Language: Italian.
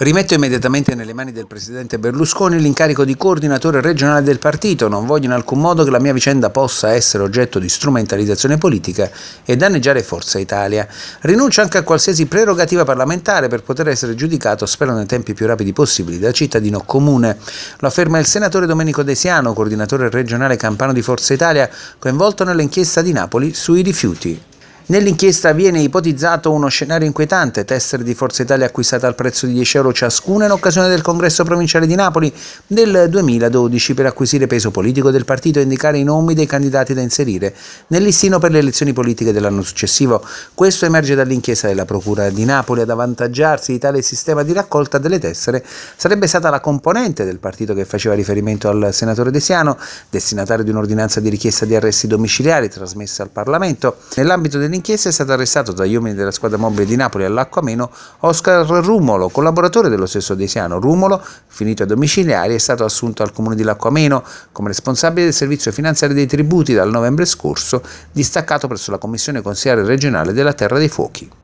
Rimetto immediatamente nelle mani del presidente Berlusconi l'incarico di coordinatore regionale del partito, non voglio in alcun modo che la mia vicenda possa essere oggetto di strumentalizzazione politica e danneggiare Forza Italia. Rinuncio anche a qualsiasi prerogativa parlamentare per poter essere giudicato, spero nei tempi più rapidi possibili, da cittadino comune. Lo afferma il senatore Domenico Desiano, coordinatore regionale campano di Forza Italia, coinvolto nell'inchiesta di Napoli sui rifiuti. Nell'inchiesta viene ipotizzato uno scenario inquietante, tessere di Forza Italia acquistate al prezzo di 10 euro ciascuna in occasione del congresso provinciale di Napoli del 2012 per acquisire peso politico del partito e indicare i nomi dei candidati da inserire nel listino per le elezioni politiche dell'anno successivo. Questo emerge dall'inchiesta della Procura di Napoli ad avvantaggiarsi di tale sistema di raccolta delle tessere sarebbe stata la componente del partito che faceva riferimento al senatore De Siano, destinatario di un'ordinanza di richiesta di arresti domiciliari trasmessa al Parlamento. Nell'ambito dell'inchiesta inchiesta è stato arrestato dagli uomini della squadra mobile di Napoli all'Acquameno Oscar Rumolo, collaboratore dello stesso Desiano. Rumolo, finito a domiciliari, è stato assunto al comune di L'Acquameno come responsabile del servizio finanziario dei tributi dal novembre scorso, distaccato presso la Commissione Consigliare regionale della Terra dei Fuochi.